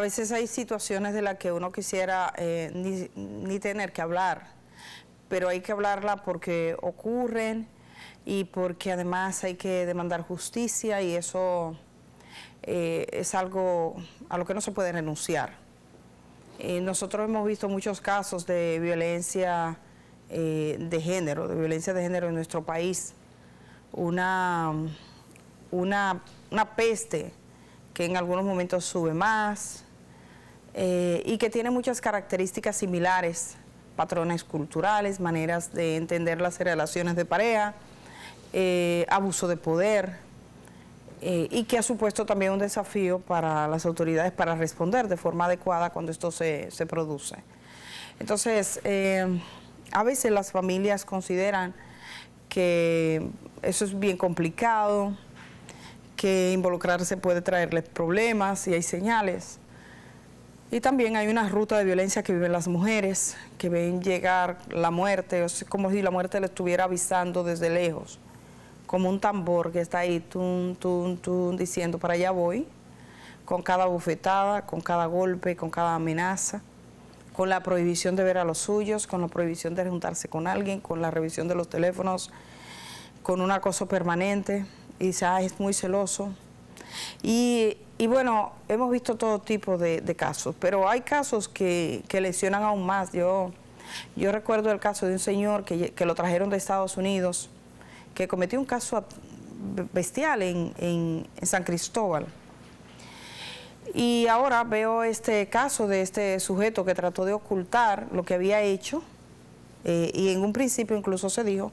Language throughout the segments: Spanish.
a veces hay situaciones de las que uno quisiera eh, ni, tener que hablar, pero hay que hablarla porque ocurren y porque además hay que demandar justicia y eso eh, es algo a lo que no se puede renunciar. Eh, nosotros hemos visto muchos casos de violencia de género, de violencia de género en nuestro país, una, una, una peste que en algunos momentos sube más, eh, y que tiene muchas características similares, patrones culturales, maneras de entender las relaciones de pareja, eh, abuso de poder, eh, y que ha supuesto también un desafío para las autoridades para responder de forma adecuada cuando esto se produce. Entonces, a veces las familias consideran que eso es bien complicado, que involucrarse puede traerles problemas y hay señales. Y también hay una ruta de violencia que viven las mujeres, que ven llegar la muerte, como si la muerte le estuviera avisando desde lejos, como un tambor que está ahí, tum, tum, tum, diciendo para allá voy, con cada bufetada, con cada golpe, con cada amenaza, con la prohibición de ver a los suyos, con la prohibición de juntarse con alguien, con la revisión de los teléfonos, con un acoso permanente, y se es muy celoso. Y y bueno, hemos visto todo tipo de, casos, pero hay casos que, lesionan aún más. Yo, yo recuerdo el caso de un señor que, lo trajeron de Estados Unidos, que cometió un caso bestial en, San Cristóbal. Y ahora veo este caso de este sujeto que trató de ocultar lo que había hecho eh, y en un principio incluso se dijo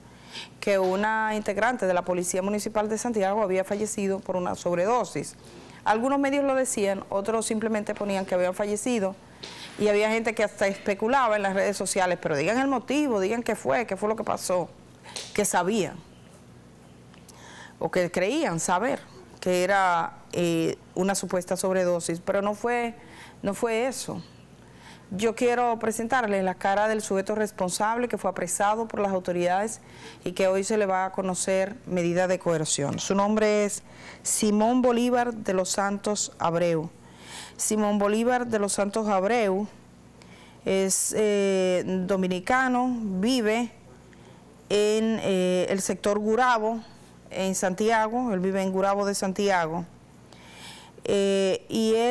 que una integrante de la Policía Municipal de Santiago había fallecido por una sobredosis. Algunos medios lo decían, otros simplemente ponían que habían fallecido y había gente que hasta especulaba en las redes sociales, pero digan el motivo, digan qué fue, qué fue lo que pasó, que sabían o que creían saber que era eh, una supuesta sobredosis, pero no fue, no fue eso. Yo quiero presentarles la cara del sujeto responsable que fue apresado por las autoridades y que hoy se le va a conocer medida de coerción. Su nombre es Simón Bolívar de los Santos Abreu. Simón Bolívar de los Santos Abreu es eh, dominicano, vive en eh, el sector Gurabo, en Santiago, él vive en Gurabo de Santiago. Eh,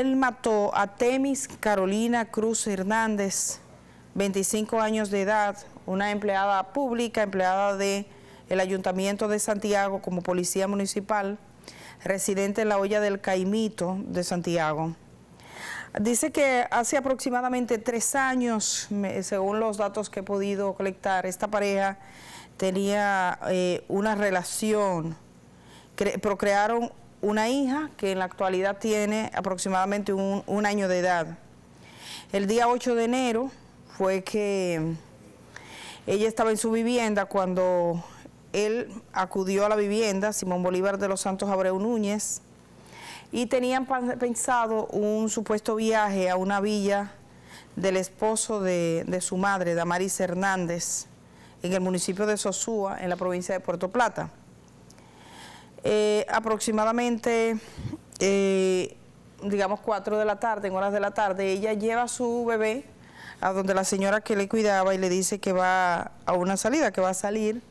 él mató a Temis Carolina Cruz Hernández, 25 años de edad, una empleada pública, empleada del el Ayuntamiento de Santiago como policía municipal, residente en la olla del Caimito de Santiago. Dice que hace aproximadamente tres años, según los datos que he podido colectar, esta pareja tenía eh, una relación, procrearon una hija que en la actualidad tiene aproximadamente un, año de edad. El día 8 de enero fue que ella estaba en su vivienda cuando él acudió a la vivienda, Simón Bolívar de los Santos Abreu Núñez, y tenían pensado un supuesto viaje a una villa del esposo de, de su madre, Damaris Hernández, en el municipio de Sosúa, en la provincia de Puerto Plata. Eh, aproximadamente, eh, digamos, 4 de la tarde, en horas de la tarde, ella lleva a su bebé a donde la señora que le cuidaba y le dice que va a una salida, que va a salir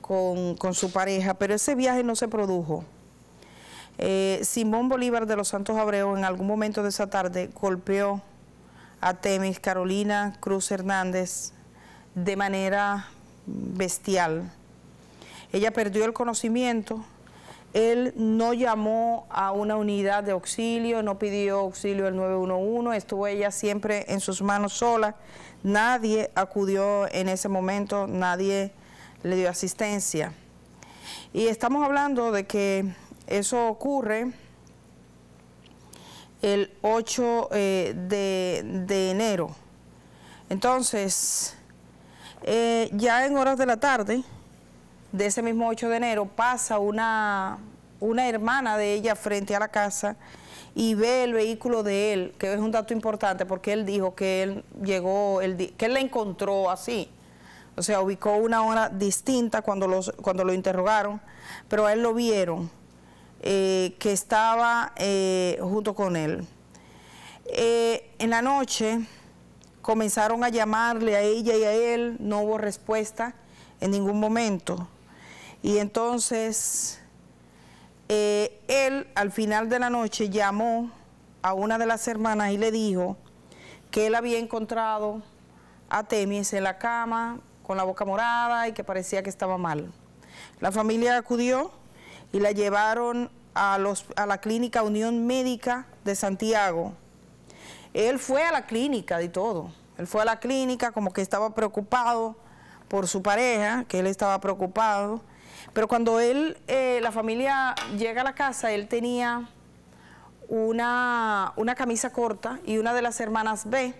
con, su pareja, pero ese viaje no se produjo. Eh, Simón Bolívar de los Santos Abreu en algún momento de esa tarde golpeó a Temis Carolina Cruz Hernández de manera bestial. Ella perdió el conocimiento, él no llamó a una unidad de auxilio, no pidió auxilio al 911, estuvo ella siempre en sus manos sola. Nadie acudió en ese momento, nadie le dio asistencia. Y estamos hablando de que eso ocurre el 8 eh, de, enero. Entonces, eh, ya en horas de la tarde, de ese mismo 8 de enero, pasa una, una hermana de ella frente a la casa y ve el vehículo de él, que es un dato importante porque él dijo que él llegó, que él la encontró así. O sea, ubicó una hora distinta cuando, los, cuando lo interrogaron, pero a él lo vieron, eh, que estaba eh, junto con él. Eh, en la noche comenzaron a llamarle a ella y a él, no hubo respuesta en ningún momento. Y entonces eh, él al final de la noche llamó a una de las hermanas y le dijo que él había encontrado a Temis en la cama con la boca morada y que parecía que estaba mal. La familia acudió y la llevaron a, los, a la clínica Unión Médica de Santiago. Él fue a la clínica de todo. Él fue a la clínica como que estaba preocupado por su pareja, que él estaba preocupado pero cuando él, eh, la familia llega a la casa, él tenía una, camisa corta y una de las hermanas ve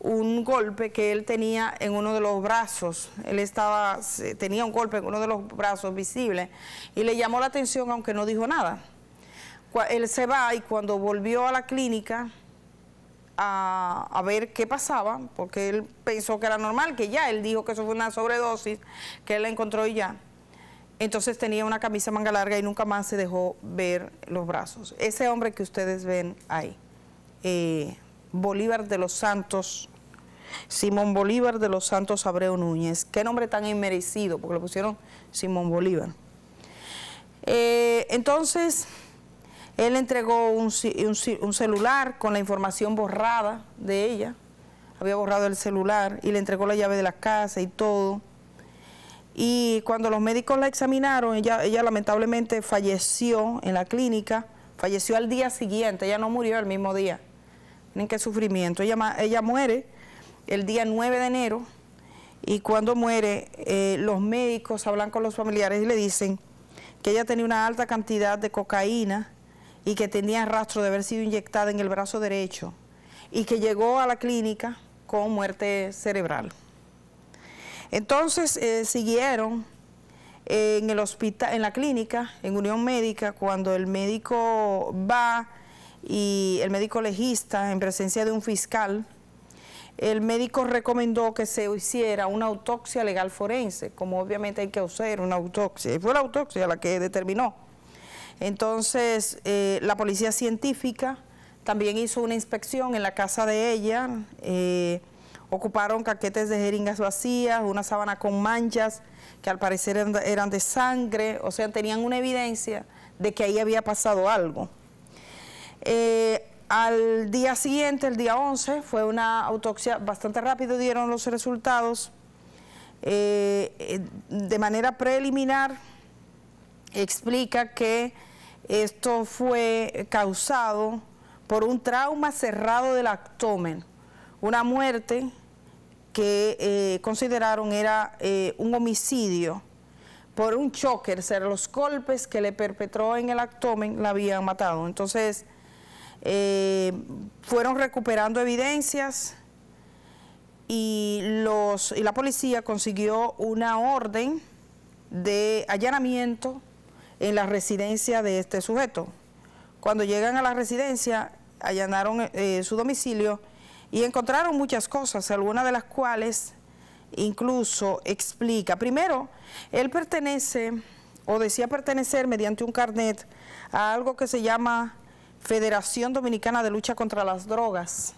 un golpe que él tenía en uno de los brazos. Él estaba, tenía un golpe en uno de los brazos visible y le llamó la atención aunque no dijo nada. Él se va y cuando volvió a la clínica a, a ver qué pasaba, porque él pensó que era normal, que ya él dijo que eso fue una sobredosis, que él la encontró y ya entonces tenía una camisa manga larga y nunca más se dejó ver los brazos. Ese hombre que ustedes ven ahí, eh, Bolívar de los Santos, Simón Bolívar de los Santos Abreu Núñez. Qué nombre tan inmerecido, porque lo pusieron Simón Bolívar. Eh, entonces, él entregó un celular con la información borrada de ella. Había borrado el celular y le entregó la llave de la casa y todo. Y cuando los médicos la examinaron, ella, lamentablemente falleció en la clínica, falleció al día siguiente, ella no murió el mismo día. Miren qué sufrimiento. Ella, ella muere el día 9 de enero y cuando muere eh, los médicos hablan con los familiares y le dicen que ella tenía una alta cantidad de cocaína y que tenía rastro de haber sido inyectada en el brazo derecho y que llegó a la clínica con muerte cerebral. Entonces eh, siguieron eh, en el hospital, en la clínica, en Unión Médica, cuando el médico va y el médico legista, en presencia de un fiscal, el médico recomendó que se hiciera una autopsia legal forense, como obviamente hay que hacer una autopsia, y fue la autopsia la que determinó. Entonces, eh, la policía científica también hizo una inspección en la casa de ella, Ocuparon caquetes de jeringas vacías, una sábana con manchas que al parecer eran de sangre, o sea, tenían una evidencia de que ahí había pasado algo. Eh, al día siguiente, el día 11, fue una autopsia bastante rápido, dieron los resultados. Eh, eh, de manera preliminar, explica que esto fue causado por un trauma cerrado del abdomen una muerte que eh, consideraron era eh, un homicidio por un choque, o los golpes que le perpetró en el abdomen la habían matado. Entonces, eh, fueron recuperando evidencias y, los, la policía consiguió una orden de allanamiento en la residencia de este sujeto. Cuando llegan a la residencia, allanaron su domicilio y encontraron muchas cosas, algunas de las cuales incluso explica. Primero, él pertenece o decía pertenecer mediante un carnet a algo que se llama Federación Dominicana de Lucha contra las Drogas,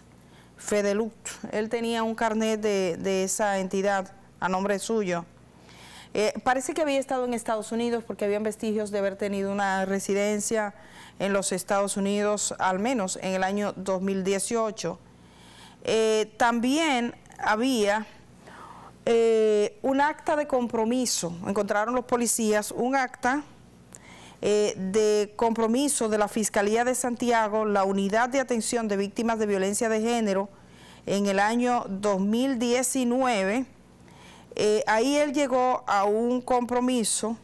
FEDELUT. Él tenía un carnet de, esa entidad a nombre suyo. Eh, parece que había estado en Estados Unidos porque habían vestigios de haber tenido una residencia en los Estados Unidos, al menos en el año 2018. Eh, también había eh, un acta de compromiso, encontraron los policías un acta eh, de compromiso de la Fiscalía de Santiago, la Unidad de Atención de Víctimas de Violencia de Género, en el año 2019. ahí él llegó a un compromiso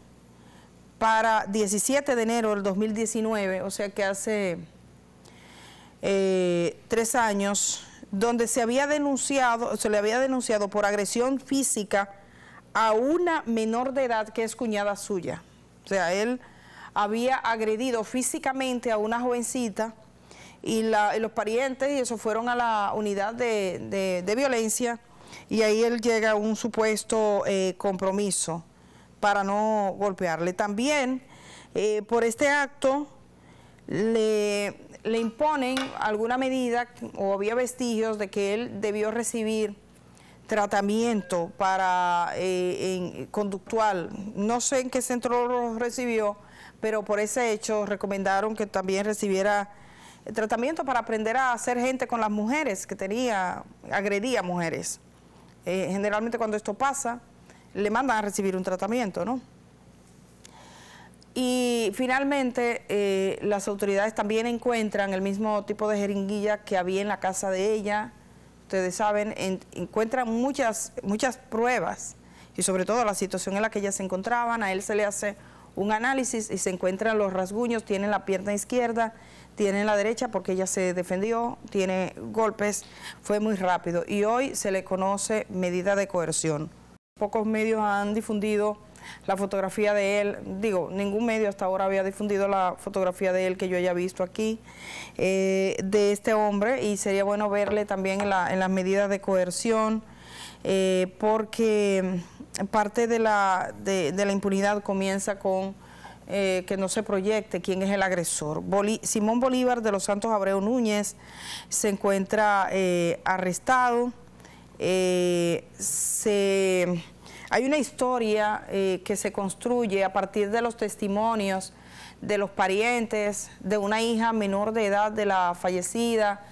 para 17 de enero del 2019, o sea que hace tres años donde se había denunciado, se le había denunciado por agresión física a una menor de edad que es cuñada suya. O sea, él había agredido físicamente a una jovencita y, los parientes y eso fueron a la unidad de, violencia y ahí él llega a un supuesto eh, compromiso para no golpearle. También eh, por este acto le le imponen alguna medida o había vestigios de que él debió recibir tratamiento para eh, conductual. No sé en qué centro lo recibió, pero por ese hecho recomendaron que también recibiera eh, tratamiento para aprender a hacer gente con las mujeres que tenía, agredía mujeres. Eh, generalmente cuando esto pasa, le mandan a recibir un tratamiento, ¿no? Y finalmente, eh, las autoridades también encuentran el mismo tipo de jeringuilla que había en la casa de ella. Ustedes saben, encuentran muchas, muchas pruebas y sobre todo la situación en la que ella se encontraban. A él se le hace un análisis y se encuentran los rasguños, tiene la pierna izquierda, tiene la derecha porque ella se defendió, tiene golpes, fue muy rápido. Y hoy se le conoce medida de coerción. Pocos medios han difundido la fotografía de él, digo, ningún medio hasta ahora había difundido la fotografía de él que yo haya visto aquí, eh, de este hombre, y sería bueno verle también en, las medidas de coerción, eh, porque parte de la, de, la impunidad comienza con... Eh, que no se proyecte quién es el agresor. Simón Bolívar de los Santos Abreu Núñez se encuentra arrestado. se hay una historia eh, que se construye a partir de los testimonios de los parientes, de una hija menor de edad de la fallecida,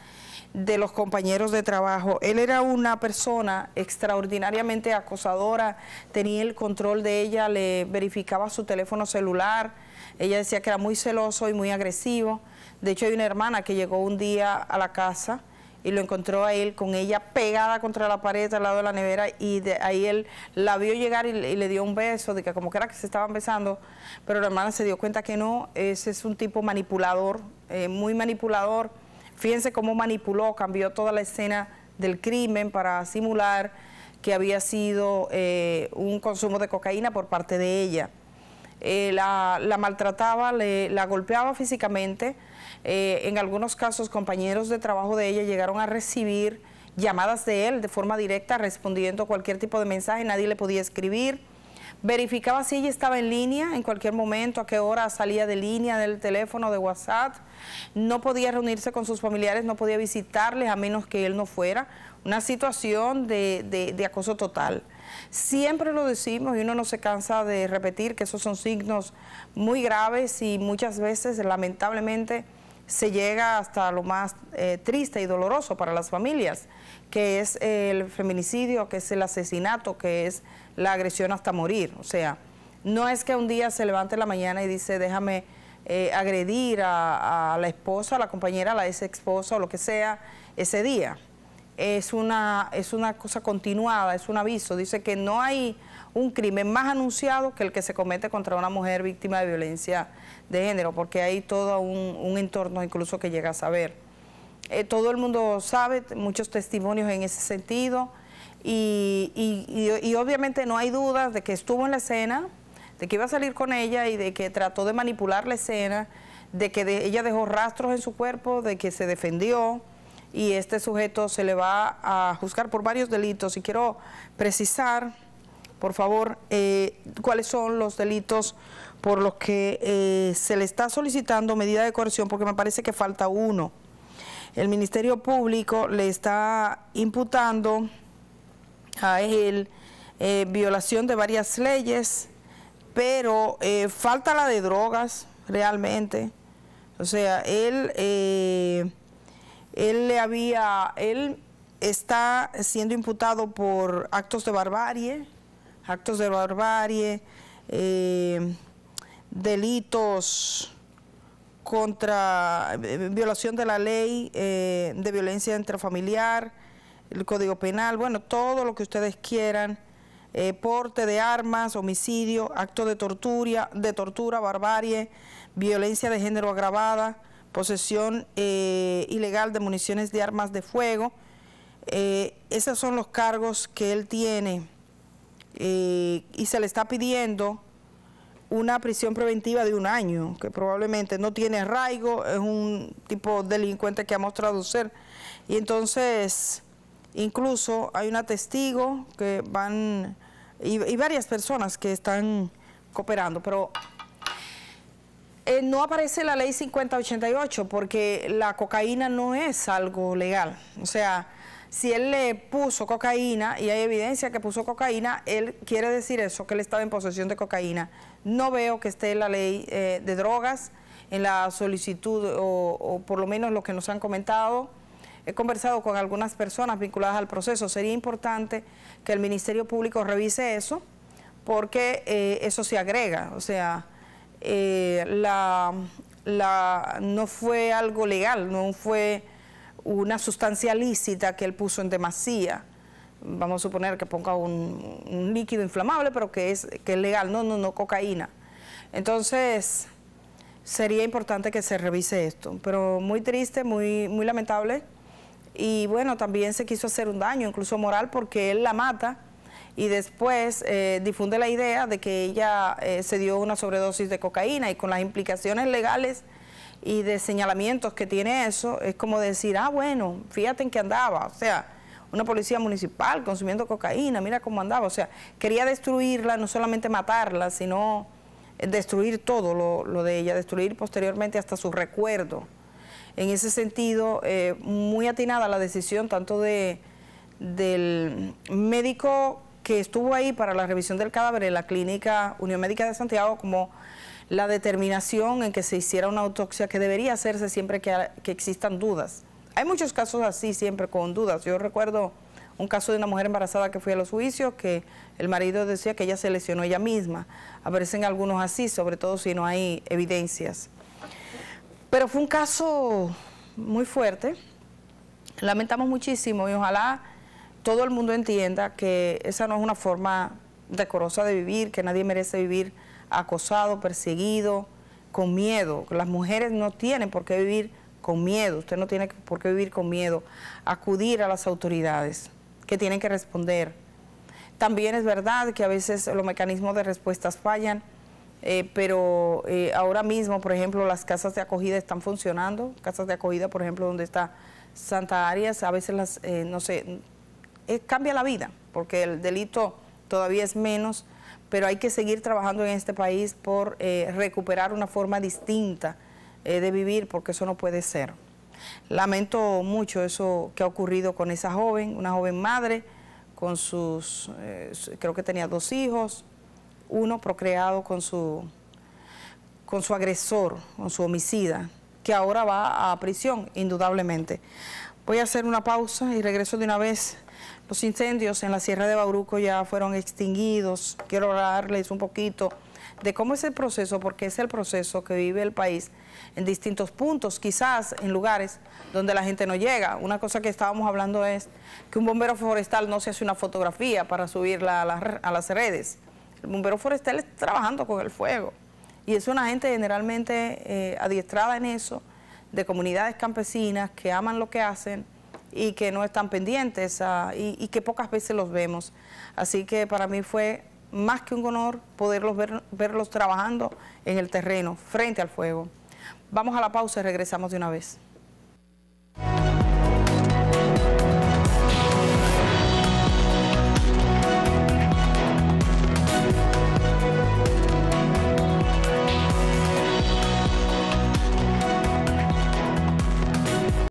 de los compañeros de trabajo. Él era una persona extraordinariamente acosadora, tenía el control de ella, le verificaba su teléfono celular, ella decía que era muy celoso y muy agresivo. De hecho, hay una hermana que llegó un día a la casa y lo encontró a él con ella pegada contra la pared al lado de la nevera y de ahí él la vio llegar y, le dio un beso, de que como que era que se estaban besando, pero la hermana se dio cuenta que no, ese es un tipo manipulador, eh, muy manipulador. Fíjense cómo manipuló, cambió toda la escena del crimen para simular que había sido eh, un consumo de cocaína por parte de ella. Eh, la, maltrataba, la golpeaba físicamente. Eh, en algunos casos, compañeros de trabajo de ella llegaron a recibir llamadas de él de forma directa, respondiendo cualquier tipo de mensaje, nadie le podía escribir. Verificaba si ella estaba en línea en cualquier momento, a qué hora salía de línea, del teléfono, de WhatsApp. No podía reunirse con sus familiares, no podía visitarles a menos que él no fuera. Una situación de acoso total. Siempre lo decimos y uno no se cansa de repetir que esos son signos muy graves y muchas veces lamentablemente se llega hasta lo más eh, triste y doloroso para las familias, que es el feminicidio, que es el asesinato, que es la agresión hasta morir. O sea, no es que un día se levante en la mañana y dice, déjame eh, agredir a, la esposa, a la compañera, a la ex esposa o lo que sea ese día es una, es una cosa continuada, es un aviso. Dice que no hay un crimen más anunciado que el que se comete contra una mujer víctima de violencia de género, porque hay todo un, entorno incluso que llega a saber. Eh, todo el mundo sabe, muchos testimonios en ese sentido, y, y, obviamente no hay dudas de que estuvo en la escena, de que iba a salir con ella y de que trató de manipular la escena, de que de, ella dejó rastros en su cuerpo, de que se defendió, y este sujeto se le va a juzgar por varios delitos. Y quiero precisar, por favor, eh, cuáles son los delitos por los que eh, se le está solicitando medida de coerción, porque me parece que falta uno. El Ministerio Público le está imputando a él eh, violación de varias leyes, pero falta la de drogas realmente. O sea, él él le había, él está siendo imputado por actos de barbarie, actos de barbarie, eh, delitos contra eh, violación de la ley eh, de violencia intrafamiliar, el Código Penal, bueno, todo lo que ustedes quieran, porte de armas, homicidio, acto de tortura, de tortura, barbarie, violencia de género agravada, posesión eh, ilegal de municiones de armas de fuego. Eh, esos son los cargos que él tiene eh, y se le está pidiendo una prisión preventiva de un año, que probablemente no tiene arraigo, es un tipo delincuente que ha mostrado ser. Y entonces, incluso hay una testigo que van, y, y varias personas que están cooperando, pero eh, no aparece la ley 5088 porque la cocaína no es algo legal. O sea, si él le puso cocaína y hay evidencia que puso cocaína, él quiere decir eso, que él estaba en posesión de cocaína. No veo que esté la ley eh, de drogas en la solicitud o, por lo menos lo que nos han comentado. He conversado con algunas personas vinculadas al proceso. Sería importante que el Ministerio Público revise eso porque eh, eso se agrega. O sea, eh, la, la, no fue algo legal, no fue una sustancia lícita que él puso en demasía. Vamos a suponer que ponga un, líquido inflamable, pero que es, que es legal. No, no, no, cocaína. Entonces, sería importante que se revise esto. Pero muy triste, muy, muy lamentable. Y bueno, también se quiso hacer un daño, incluso moral, porque él la mata y después eh, difunde la idea de que ella eh, se dio una sobredosis de cocaína y con las implicaciones legales y de señalamientos que tiene eso, es como decir, ah, bueno, fíjate en qué andaba, o sea, una policía municipal consumiendo cocaína, mira cómo andaba, o sea, quería destruirla, no solamente matarla, sino eh, destruir todo lo, de ella, destruir posteriormente hasta su recuerdo. En ese sentido, muy atinada la decisión tanto de, del médico que estuvo ahí para la revisión del cadáver en la clínica Unión Médica de Santiago como la determinación en que se hiciera una autopsia que debería hacerse siempre que, existan dudas. Hay muchos casos así, siempre con dudas. Yo recuerdo un caso de una mujer embarazada que fue a los juicios, que el marido decía que ella se lesionó ella misma. Aparecen algunos así, sobre todo si no hay evidencias. Pero fue un caso muy fuerte. Lamentamos muchísimo y ojalá todo el mundo entienda que esa no es una forma decorosa de vivir, que nadie merece vivir acosado, perseguido, con miedo. Las mujeres no tienen por qué vivir con miedo, usted no tiene por qué vivir con miedo. Acudir a las autoridades que tienen que responder. También es verdad que a veces los mecanismos de respuestas fallan, eh, pero eh, ahora mismo, por ejemplo, las casas de acogida están funcionando, casas de acogida, por ejemplo, donde está Santa Arias, a veces las, eh, no sé, eh, cambia la vida, porque el delito todavía es menos, pero hay que seguir trabajando en este país por eh, recuperar una forma distinta eh, de vivir, porque eso no puede ser. Lamento mucho eso que ha ocurrido con esa joven, una joven madre, con sus, creo que tenía dos hijos, uno procreado con su, con su agresor, con su homicida, que ahora va a prisión, indudablemente. Voy a hacer una pausa y regreso de una vez los incendios en la Sierra de Bauruco ya fueron extinguidos. Quiero hablarles un poquito de cómo es el proceso, porque es el proceso que vive el país en distintos puntos, quizás en lugares donde la gente no llega. Una cosa que estábamos hablando es que un bombero forestal no se hace una fotografía para subirla a las, redes. El bombero forestal está trabajando con el fuego y es una gente generalmente eh, adiestrada en eso, de comunidades campesinas que aman lo que hacen y que no están pendientes y, que pocas veces los vemos. Así que para mí fue más que un honor poderlos verlos trabajando en el terreno, frente al fuego. Vamos a la pausa y regresamos de una vez.